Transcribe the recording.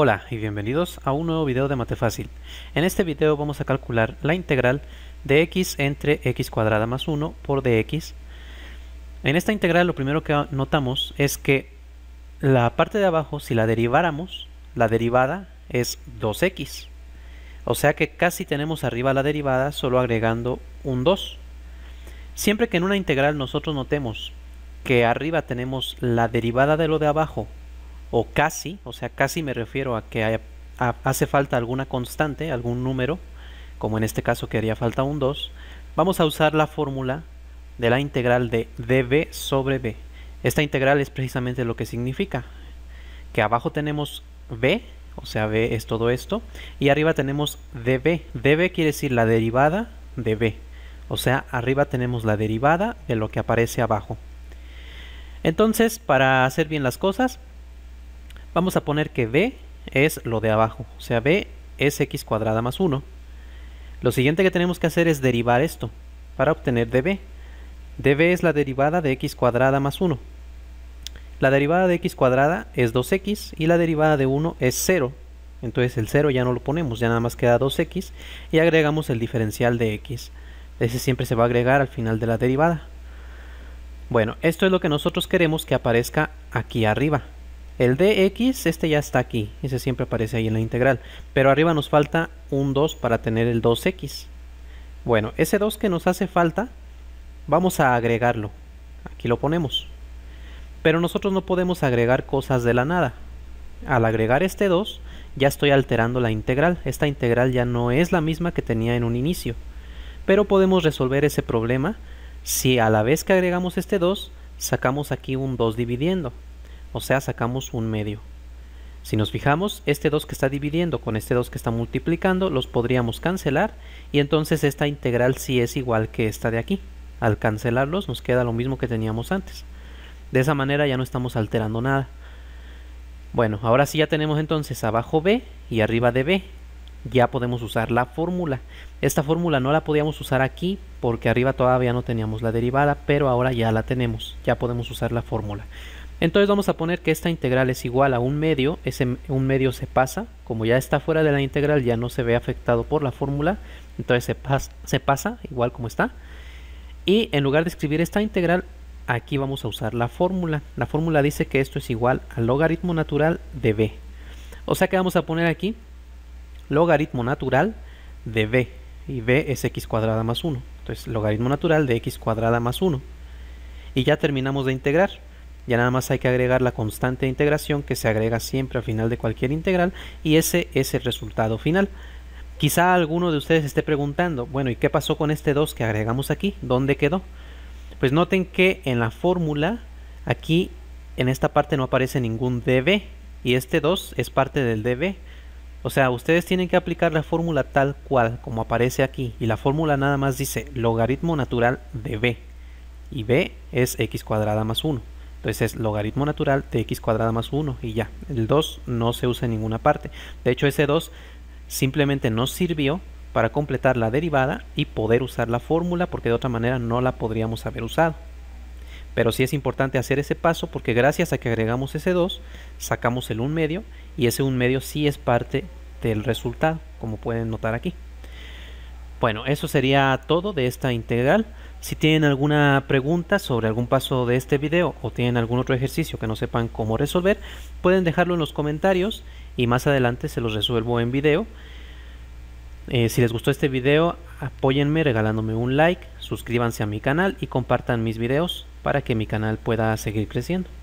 Hola y bienvenidos a un nuevo video de Matefácil. En este video vamos a calcular la integral de x entre x cuadrada más 1 por dx. En esta integral lo primero que notamos es que la parte de abajo, si la deriváramos, la derivada es 2x. O sea que casi tenemos arriba la derivada solo agregando un 2. Siempre que en una integral nosotros notemos que arriba tenemos la derivada de lo de abajo o casi, o sea, casi me refiero a que hace falta alguna constante, algún número, como en este caso que haría falta un 2, vamos a usar la fórmula de la integral de db sobre b. Esta integral es precisamente lo que significa, que abajo tenemos b, o sea, b es todo esto, y arriba tenemos db. db quiere decir la derivada de b, o sea, arriba tenemos la derivada de lo que aparece abajo. Entonces, para hacer bien las cosas, Vamos a poner que b es lo de abajo, o sea, b es x cuadrada más 1. Lo siguiente que tenemos que hacer es derivar esto para obtener db. db es la derivada de x cuadrada más 1. La derivada de x cuadrada es 2x y la derivada de 1 es 0. Entonces el 0 ya no lo ponemos, ya nada más queda 2x y agregamos el diferencial de x. Ese siempre se va a agregar al final de la derivada. Bueno, esto es lo que nosotros queremos que aparezca aquí arriba. El dx, este ya está aquí, ese siempre aparece ahí en la integral, pero arriba nos falta un 2 para tener el 2x. Bueno, ese 2 que nos hace falta, vamos a agregarlo. Aquí lo ponemos. Pero nosotros no podemos agregar cosas de la nada. Al agregar este 2, ya estoy alterando la integral. Esta integral ya no es la misma que tenía en un inicio. Pero podemos resolver ese problema si a la vez que agregamos este 2, sacamos aquí un 2 dividiendo o sea sacamos un medio. Si nos fijamos, este 2 que está dividiendo con este 2 que está multiplicando los podríamos cancelar y entonces esta integral sí es igual que esta de aquí. Al cancelarlos nos queda lo mismo que teníamos antes. De esa manera ya no estamos alterando nada. Bueno, ahora sí ya tenemos entonces abajo B y arriba de B. Ya podemos usar la fórmula. Esta fórmula no la podíamos usar aquí porque arriba todavía no teníamos la derivada, pero ahora ya la tenemos. Ya podemos usar la fórmula. Entonces vamos a poner que esta integral es igual a un medio, ese un medio se pasa, como ya está fuera de la integral ya no se ve afectado por la fórmula, entonces se, se pasa igual como está. Y en lugar de escribir esta integral, aquí vamos a usar la fórmula. La fórmula dice que esto es igual al logaritmo natural de b. O sea que vamos a poner aquí logaritmo natural de b. Y b es x cuadrada más 1. Entonces logaritmo natural de x cuadrada más 1. Y ya terminamos de integrar. Ya nada más hay que agregar la constante de integración que se agrega siempre al final de cualquier integral y ese es el resultado final. Quizá alguno de ustedes esté preguntando, bueno, ¿y qué pasó con este 2 que agregamos aquí? ¿Dónde quedó? Pues noten que en la fórmula, aquí en esta parte no aparece ningún db y este 2 es parte del db. O sea, ustedes tienen que aplicar la fórmula tal cual como aparece aquí y la fórmula nada más dice logaritmo natural de b y b es x cuadrada más 1. Entonces es logaritmo natural de x cuadrada más 1 y ya. El 2 no se usa en ninguna parte. De hecho ese 2 simplemente nos sirvió para completar la derivada y poder usar la fórmula porque de otra manera no la podríamos haber usado. Pero sí es importante hacer ese paso porque gracias a que agregamos ese 2 sacamos el 1 medio y ese 1 medio sí es parte del resultado como pueden notar aquí. Bueno, eso sería todo de esta integral. Si tienen alguna pregunta sobre algún paso de este video o tienen algún otro ejercicio que no sepan cómo resolver, pueden dejarlo en los comentarios y más adelante se los resuelvo en video. Eh, si les gustó este video, apóyenme regalándome un like, suscríbanse a mi canal y compartan mis videos para que mi canal pueda seguir creciendo.